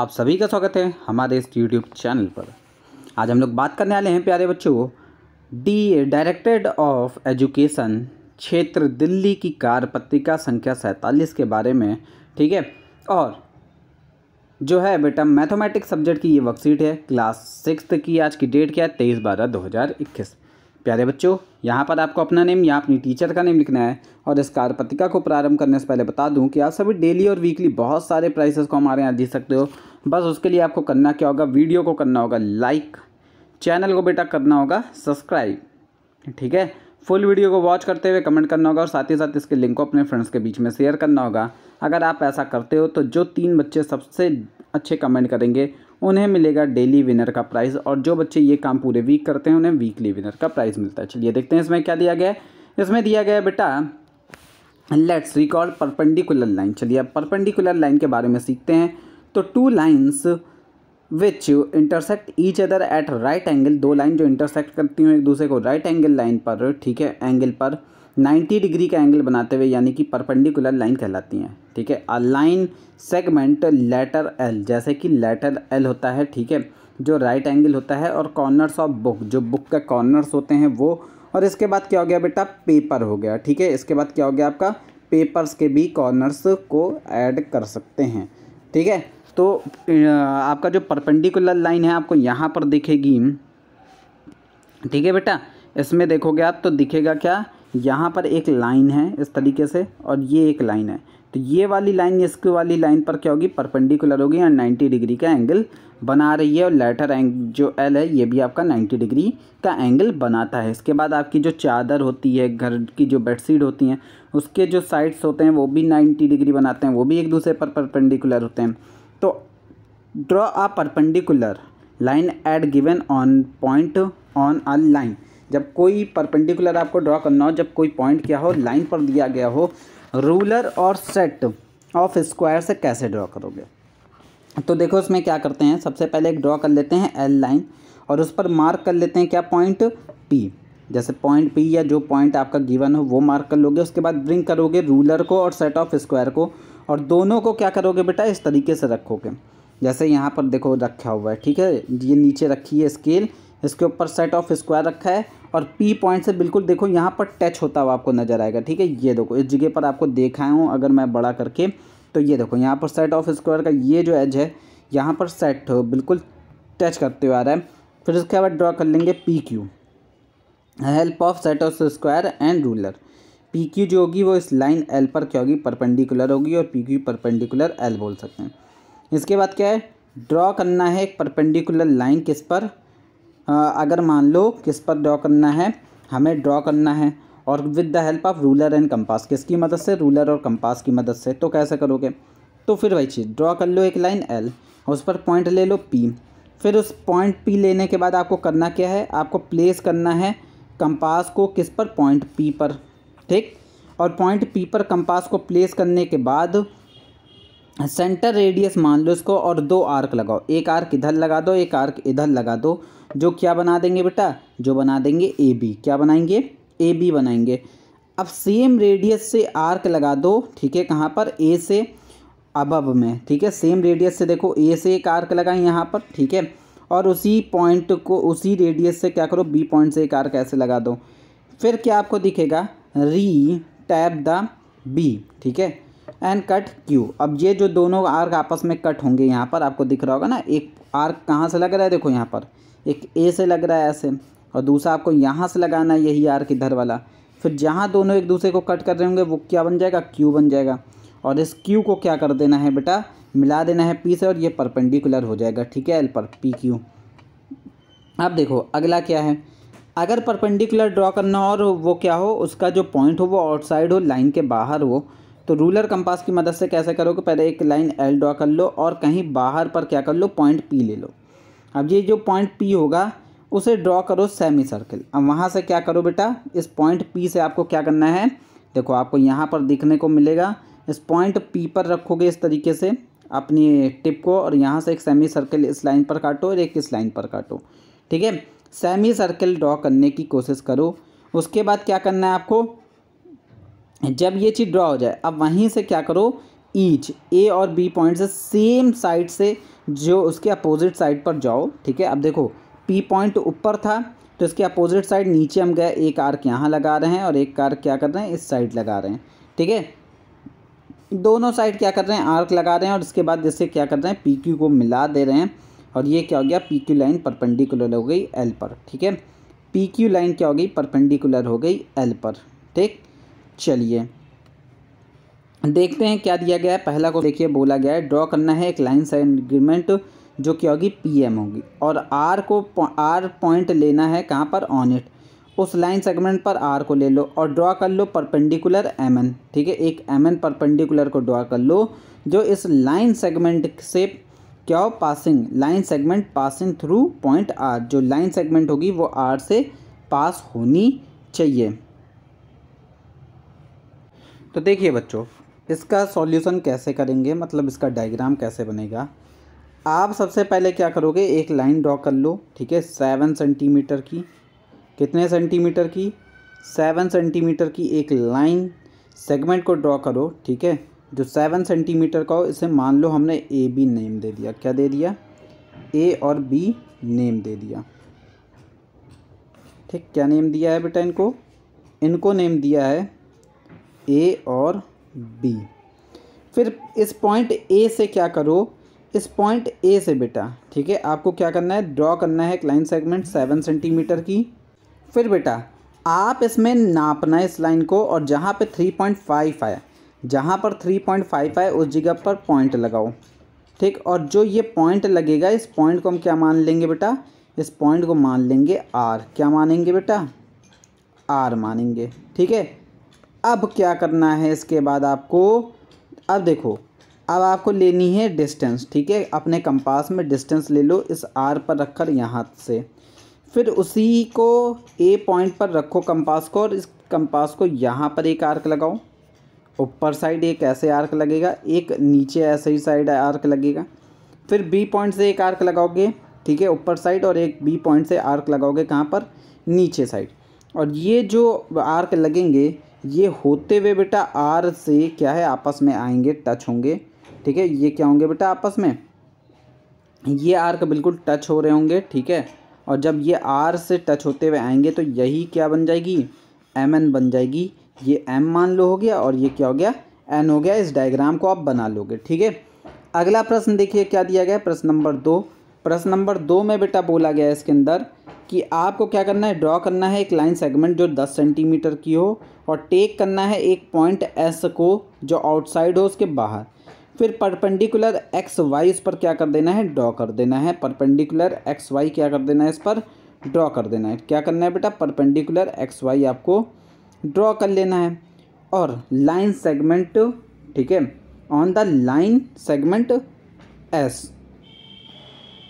आप सभी का स्वागत है हमारे इस यूट्यूब चैनल पर आज हम लोग बात करने वाले हैं प्यारे बच्चों डी डायरेक्टेड ऑफ एजुकेशन क्षेत्र दिल्ली की कार पत्रिका संख्या सैंतालीस के बारे में ठीक है और जो है बेटा मैथमेटिक्स सब्जेक्ट की ये वर्कशीट है क्लास सिक्स की आज की डेट क्या है तेईस बारह दो हज़ार इक्कीस प्यारे बच्चों यहाँ पर आपको अपना नेम या अपनी टीचर का नेम लिखना है और इस कार्यपत्रिका को प्रारंभ करने से पहले बता दूँ कि आप सभी डेली और वीकली बहुत सारे प्राइसेस को हमारे यहाँ जीत सकते हो बस उसके लिए आपको करना क्या होगा वीडियो को करना होगा लाइक चैनल को बेटा करना होगा सब्सक्राइब ठीक है फुल वीडियो को वॉच करते हुए कमेंट करना होगा और साथ ही साथ इसके लिंक को अपने फ्रेंड्स के बीच में शेयर करना होगा अगर आप ऐसा करते हो तो जो तीन बच्चे सबसे अच्छे कमेंट करेंगे उन्हें मिलेगा डेली विनर का प्राइज़ और जो बच्चे ये काम पूरे वीक करते हैं उन्हें वीकली विनर का प्राइज़ मिलता है चलिए देखते हैं इसमें क्या दिया गया है इसमें दिया गया बेटा लेट्स रिकॉर्ड परपेंडिकुलर लाइन चलिए अब परपेंडिकुलर लाइन के बारे में सीखते हैं तो two lines which intersect each other at right angle दो लाइन जो इंटरसेक्ट करती हूँ एक दूसरे को राइट एंगल लाइन पर ठीक है एंगल पर 90 डिग्री का एंगल बनाते हुए यानी कि परपेंडिकुलर लाइन कहलाती हैं ठीक है a line segment letter L जैसे कि लेटर एल होता है ठीक है जो राइट right एंगल होता है और कॉर्नर्स ऑफ बुक जो बुक के कॉर्नर्स होते हैं वो और इसके बाद क्या हो गया बेटा पेपर हो गया ठीक है इसके बाद क्या हो गया आपका पेपर्स के भी कॉर्नर्स को ऐड कर सकते हैं ठीक है तो आपका जो परपेंडिकुलर लाइन है आपको यहाँ पर दिखेगी ठीक है बेटा इसमें देखोगे आप तो दिखेगा क्या यहाँ पर एक लाइन है इस तरीके से और ये एक लाइन है तो ये वाली लाइन इसके वाली लाइन पर क्या होगी परपेंडिकुलर होगी और 90 डिग्री का एंगल बना रही है और लेटर एंग जो एल है ये भी आपका 90 डिग्री का एंगल बनाता है इसके बाद आपकी जो चादर होती है घर की जो बेडशीट होती हैं उसके जो साइड्स होते हैं वो भी 90 डिग्री बनाते हैं वो भी एक दूसरे पर परपेंडिकुलर होते हैं तो draw a perpendicular line at given on point on a line जब कोई परपेंडिकुलर आपको ड्रॉ करना हो जब कोई पॉइंट क्या हो लाइन पर दिया गया हो रूलर और सेट ऑफ स्क्वायर से कैसे ड्रॉ करोगे तो देखो इसमें क्या करते हैं सबसे पहले एक ड्रॉ कर लेते हैं एल लाइन और उस पर मार्क कर लेते हैं क्या पॉइंट पी जैसे पॉइंट पी या जो पॉइंट आपका गिवन हो वो मार्क कर लोगे उसके बाद ब्रिंग करोगे रूलर को और सेट ऑफ स्क्वायर को और दोनों को क्या करोगे बेटा इस तरीके से रखोगे जैसे यहाँ पर देखो रखा हुआ है ठीक है ये नीचे रखी है स्केल इसके ऊपर सेट ऑफ स्क्वायर रखा है और पी पॉइंट से बिल्कुल देखो यहाँ पर टच होता हुआ आपको नजर आएगा ठीक है ये देखो इस जगह पर आपको देखा हूँ अगर मैं बड़ा करके तो ये देखो यहाँ पर सेट ऑफ स्क्वायर का ये जो एज है यहाँ पर सेट हो बिल्कुल टच करते हुए आ रहा है फिर उसके बाद ड्रॉ कर लेंगे P Q help of set of square and ruler P Q जो होगी वो इस लाइन एल पर क्या होगी परपेंडिकुलर होगी और पी क्यू परपेंडिकुलर एल बोल सकते हैं इसके बाद क्या है ड्रॉ करना है एक परपेंडिकुलर लाइन किस पर अगर मान लो किस पर ड्रॉ करना है हमें ड्रॉ करना है और with the help of ruler and compass किसकी मदद से रूलर और कंपास की मदद से तो कैसे करोगे तो फिर वही चीज़ ड्रॉ कर लो एक लाइन एल उस पर पॉइंट ले लो पी फिर उस पॉइंट पी लेने के बाद आपको करना क्या है आपको प्लेस करना है कंपास को किस पर पॉइंट पी पर ठीक और पॉइंट पी पर कंपास को प्लेस करने के बाद सेंटर रेडियस मान लो इसको और दो आर्क लगाओ एक आर्क इधर लगा दो एक आर्क इधर लगा दो जो क्या बना देंगे बेटा जो बना देंगे ए बी क्या बनाएंगे ए बी बनाएंगे अब सेम रेडियस से आर्क लगा दो ठीक है कहाँ पर ए से अबब में ठीक है सेम रेडियस से देखो ए से एक आर्क लगाएं यहाँ पर ठीक है और उसी पॉइंट को उसी रेडियस से क्या करो बी पॉइंट से एक आर्क ऐसे लगा दो फिर क्या आपको दिखेगा री टैप द बी ठीक है एंड कट क्यू अब ये जो दोनों आर्क आपस में कट होंगे यहाँ पर आपको दिख रहा होगा ना एक आर्क कहाँ से लग रहा है देखो यहाँ पर एक ए से लग रहा है ऐसे और दूसरा आपको यहाँ से लगाना है यही आर्क इधर वाला फिर जहाँ दोनों एक दूसरे को कट कर रहे होंगे वो क्या बन जाएगा क्यू बन जाएगा और इस क्यू को क्या कर देना है बेटा मिला देना है पी से और ये परपेंडिकुलर हो जाएगा ठीक है एल पर पी क्यू अब देखो अगला क्या है अगर परपेंडिकुलर ड्रॉ करना और वो क्या हो उसका जो पॉइंट हो वो आउटसाइड हो लाइन के बाहर हो तो रूलर कंपास की मदद से कैसे करोगे पहले एक लाइन एल ड्रॉ कर लो और कहीं बाहर पर क्या कर लो पॉइंट पी ले लो अब ये जो पॉइंट पी होगा उसे ड्रॉ करो सेमी सर्कल अब वहाँ से क्या करो बेटा इस पॉइंट पी से आपको क्या करना है देखो आपको यहाँ पर दिखने को मिलेगा इस पॉइंट पी पर रखोगे इस तरीके से अपनी टिप को और यहाँ से एक सेमी सर्कल इस लाइन पर काटो और एक इस लाइन पर काटो ठीक है सेमी सर्कल ड्रॉ करने की कोशिश करो उसके बाद क्या करना है आपको जब ये चीज़ ड्रा हो जाए अब वहीं से क्या करो ईच ए और बी पॉइंट से सेम साइड से जो उसके अपोजिट साइड पर जाओ ठीक है अब देखो पी पॉइंट तो ऊपर था तो इसके अपोजिट साइड नीचे हम गए एक आर्क यहाँ लगा रहे हैं और एक आर्क क्या कर रहे हैं इस साइड लगा रहे हैं ठीक है दोनों साइड क्या कर रहे हैं आर्क लगा रहे हैं और इसके बाद जैसे क्या कर रहे हैं पी क्यू को मिला दे रहे हैं और ये क्या हो गया पी क्यू लाइन परपेंडिकुलर हो गई एल पर ठीक है पी क्यू लाइन क्या हो गई परपेंडिकुलर हो गई एल पर ठीक चलिए देखते हैं क्या दिया गया है पहला को देखिए बोला गया है ड्रॉ करना है एक लाइन साइन एग्रीमेंट जो कि होगी पीएम होगी और आर को आर पॉइंट लेना है कहाँ पर ऑन इट उस लाइन सेगमेंट पर आर को ले लो और ड्रॉ कर लो परपेंडिकुलर एम एन ठीक है एक एम एन परपेंडिकुलर को ड्रॉ कर लो जो इस लाइन सेगमेंट से क्या हो passing line segment passing through point R जो लाइन सेगमेंट होगी वो आर से पास होनी चाहिए तो देखिए बच्चों इसका सॉल्यूशन कैसे करेंगे मतलब इसका डायग्राम कैसे बनेगा आप सबसे पहले क्या करोगे एक लाइन ड्रॉ कर लो ठीक है सेवन सेंटीमीटर की कितने सेंटीमीटर की सेवन सेंटीमीटर की एक लाइन सेगमेंट को ड्रॉ करो ठीक है जो सेवन सेंटीमीटर का हो इसे मान लो हमने ए बी नेम दे दिया क्या दे दिया ए और बी नेम दे दिया ठीक क्या नेम दिया है बेटा इनको इनको नेम दिया है ए और बी फिर इस पॉइंट ए से क्या करो इस पॉइंट ए से बेटा ठीक है आपको क्या करना है ड्रॉ करना है एक लाइन सेगमेंट सेवन सेंटीमीटर की फिर बेटा आप इसमें नापना इस लाइन को और जहाँ पे थ्री पॉइंट फाइव आए जहाँ पर थ्री पॉइंट फाइव आए उस जगह पर पॉइंट लगाओ ठीक और जो ये पॉइंट लगेगा इस पॉइंट को हम क्या मान लेंगे बेटा इस पॉइंट को मान लेंगे आर क्या मानेंगे बेटा आर मानेंगे ठीक है अब क्या करना है इसके बाद आपको अब देखो अब आपको लेनी है डिस्टेंस ठीक है अपने कंपास में डिस्टेंस ले लो इस आर पर रखकर यहाँ से फिर उसी को ए पॉइंट पर रखो कंपास को और इस कंपास को यहाँ पर एक आर्क लगाओ ऊपर साइड एक ऐसे आर्क लगेगा एक नीचे ऐसे ही साइड आर्क लगेगा फिर बी पॉइंट से एक आर्क लगाओगे ठीक है ऊपर साइड और एक बी पॉइंट से आर्क लगाओगे कहाँ पर नीचे साइड और ये जो आर्क लगेंगे ये होते हुए बेटा आर से क्या है आपस में आएंगे टच होंगे ठीक है ये क्या होंगे बेटा आपस में ये आर का बिल्कुल टच हो रहे होंगे ठीक है और जब ये आर से टच होते हुए आएंगे तो यही क्या बन जाएगी एम एन बन जाएगी ये एम मान लो हो गया और ये क्या हो गया एन हो गया इस डायग्राम को आप बना लोगे ठीक है अगला प्रश्न देखिए क्या दिया गया प्रश्न नंबर दो प्रश्न नंबर दो में बेटा बोला गया है इसके अंदर कि आपको क्या करना है ड्रॉ करना है एक लाइन सेगमेंट जो दस सेंटीमीटर की हो और टेक करना है एक पॉइंट एस को जो आउटसाइड हो उसके बाहर फिर परपेंडिकुलर एक्स वाई इस पर क्या कर देना है ड्रॉ कर देना है परपेंडिकुलर एक्स वाई क्या कर देना है इस पर ड्रॉ कर देना है क्या करना है बेटा परपेंडिकुलर एक्स वाई आपको ड्रॉ कर लेना है और लाइन सेगमेंट ठीक है on the line segment S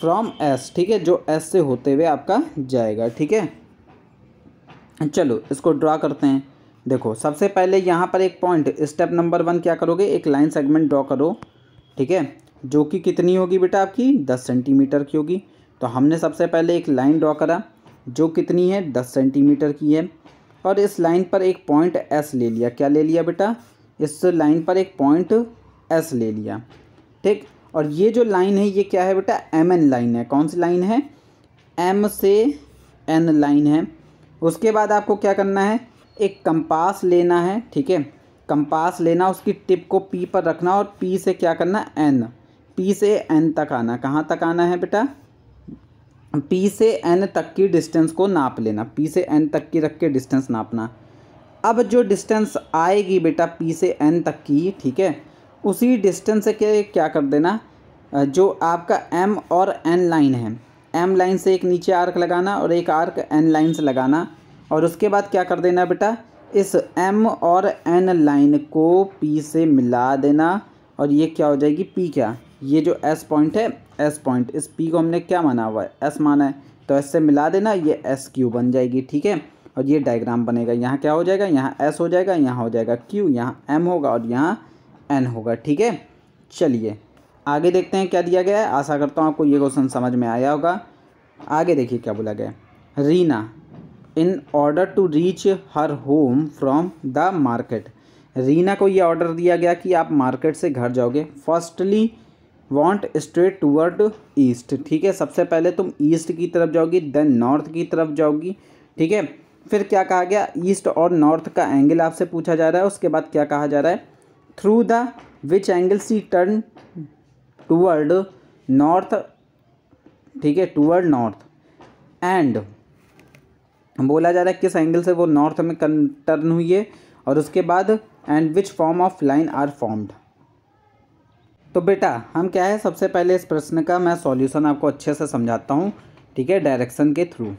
from S ठीक है जो एस से होते हुए आपका जाएगा ठीक है चलो इसको ड्रा करते हैं देखो सबसे पहले यहाँ पर एक पॉइंट स्टेप नंबर वन क्या करोगे एक लाइन सेगमेंट ड्रॉ करो ठीक है जो कि कितनी होगी बेटा आपकी दस सेंटीमीटर की होगी तो हमने सबसे पहले एक लाइन ड्रॉ करा जो कितनी है दस सेंटीमीटर की है और इस लाइन पर एक पॉइंट एस ले लिया क्या ले लिया बेटा इस लाइन पर एक पॉइंट एस ले लिया ठीक और ये जो लाइन है ये क्या है बेटा एम एन लाइन है कौन सी लाइन है एम से एन लाइन है उसके बाद आपको क्या करना है एक कंपास लेना है ठीक है कंपास लेना उसकी टिप को पी पर रखना और पी से क्या करना एन पी से एन तक आना कहाँ तक आना है बेटा पी से एन तक की डिस्टेंस को नाप लेना पी से एन तक की रख के डिस्टेंस नापना अब जो डिस्टेंस आएगी बेटा पी से एन तक की ठीक है उसी डिस्टेंस के क्या कर देना जो आपका एम और एन लाइन है एम लाइन से एक नीचे आर्क लगाना और एक आर्क एन लाइन से लगाना और उसके बाद क्या कर देना बेटा इस एम और एन लाइन को पी से मिला देना और ये क्या हो जाएगी पी क्या ये जो एस पॉइंट है एस पॉइंट इस पी को हमने क्या माना हुआ है एस माना है तो एस से मिला देना ये एस क्यू बन जाएगी ठीक है और ये डायग्राम बनेगा यहाँ क्या हो जाएगा यहाँ एस हो जाएगा यहाँ हो जाएगा क्यू यहाँ एम होगा और यहाँ एन होगा ठीक है चलिए आगे देखते हैं क्या दिया गया है आशा करता हूँ आपको ये क्वेश्चन समझ में आया होगा आगे देखिए क्या बोला गया Reena in order to reach her home from the market Reena को ये ऑर्डर दिया गया कि आप मार्केट से घर जाओगे firstly want straight toward east ठीक है सबसे पहले तुम ईस्ट की तरफ जाओगी देन नॉर्थ की तरफ जाओगी ठीक है फिर क्या कहा गया ईस्ट और नॉर्थ का एंगल आपसे पूछा जा रहा है उसके बाद क्या कहा जा रहा है through the which angle she turn toward north ठीक है टूवर्ड नॉर्थ एंड बोला जा रहा है किस एंगल से वो नॉर्थ में कन टर्न हुई है और उसके बाद and which form of line are formed तो बेटा हम क्या है सबसे पहले इस प्रश्न का मैं सॉल्यूशन आपको अच्छे से समझाता हूँ ठीक है डायरेक्शन के थ्रू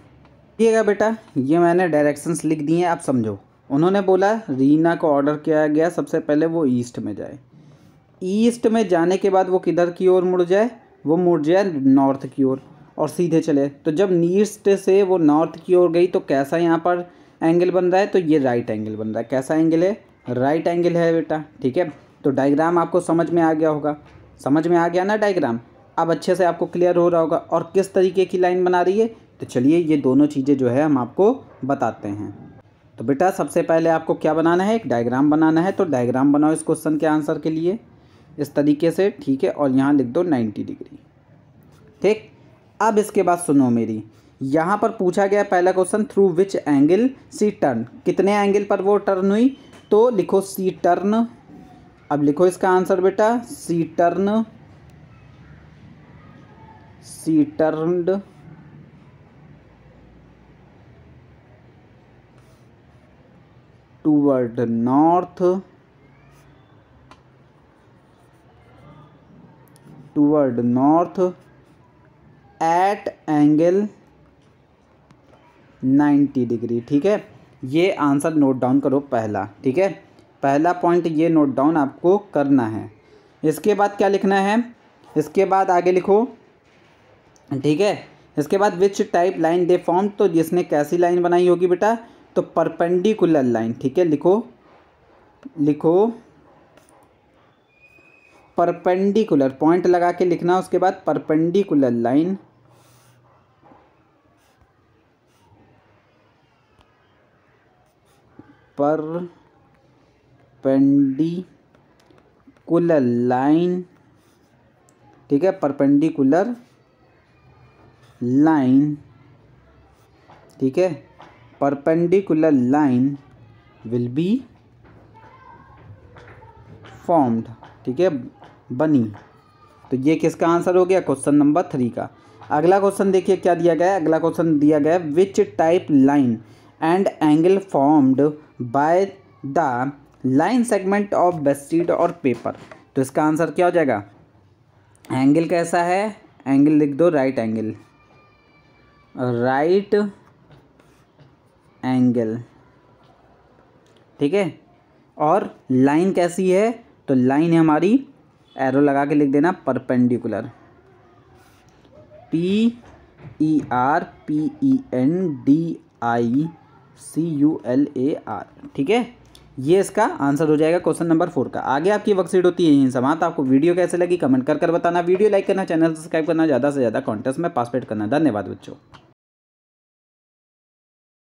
ठीक है बेटा ये मैंने डायरेक्शंस लिख दिए हैं आप समझो उन्होंने बोला रीना को ऑर्डर किया गया सबसे पहले वो ईस्ट में जाए ईस्ट में जाने के बाद वो किधर की ओर मुड़ जाए वो मुड़ जाए नॉर्थ की ओर और सीधे चले तो जब नीस्ट से वो नॉर्थ की ओर गई तो कैसा यहाँ पर एंगल बन रहा है तो ये राइट एंगल बन रहा है कैसा एंगल है राइट एंगल है बेटा ठीक है तो डायग्राम आपको समझ में आ गया होगा समझ में आ गया ना डायग्राम अब अच्छे से आपको क्लियर हो रहा होगा और किस तरीके की लाइन बना रही है तो चलिए ये दोनों चीज़ें जो है हम आपको बताते हैं तो बेटा सबसे पहले आपको क्या बनाना है एक डायग्राम बनाना है तो डायग्राम बनाओ इस क्वेश्चन के आंसर के लिए इस तरीके से ठीक है और यहाँ लिख दो नाइन्टी डिग्री ठीक अब इसके बाद सुनो मेरी यहाँ पर पूछा गया पहला question through which angle she turn कितने एंगल पर वो टर्न हुई तो लिखो सी टर्न अब लिखो इसका आंसर बेटा she turn she turn toward north toward north at angle 90 degree ठीक है ये आंसर नोट डाउन करो पहला ठीक है पहला पॉइंट ये नोट डाउन आपको करना है इसके बाद क्या लिखना है इसके बाद आगे लिखो ठीक है इसके बाद which type line they form तो जिसने कैसी लाइन बनाई होगी बेटा तो परपेंडिकुलर लाइन ठीक है लिखो लिखो परपेंडिकुलर पॉइंट लगा के लिखना उसके बाद परपेंडिकुलर लाइन पर परपेंडिकुलर लाइन ठीक है परपेंडिकुलर लाइन ठीक है perpendicular line will be formed ठीक है बनी तो ये किसका आंसर हो गया क्वेश्चन नंबर थ्री का अगला क्वेश्चन देखिए क्या दिया गया है अगला क्वेश्चन दिया गया है which type line and angle formed by the line segment of bedsheet और पेपर तो इसका आंसर क्या हो जाएगा एंगल कैसा है एंगल लिख दो राइट एंगल राइट एंगल ठीक है और लाइन कैसी है तो लाइन है हमारी एरो लगा के लिख देना perpendicular P E R P E N D I C U L A R ठीक है ये इसका आंसर हो जाएगा क्वेश्चन नंबर फोर का आगे आपकी वर्कशीट होती है यहीं समाप्त आपको वीडियो कैसे लगी कमेंट कर कर बताना वीडियो लाइक करना चैनल सब्सक्राइब करना ज़्यादा से ज़्यादा कॉन्टेस्ट में पासपेट करना धन्यवाद बच्चों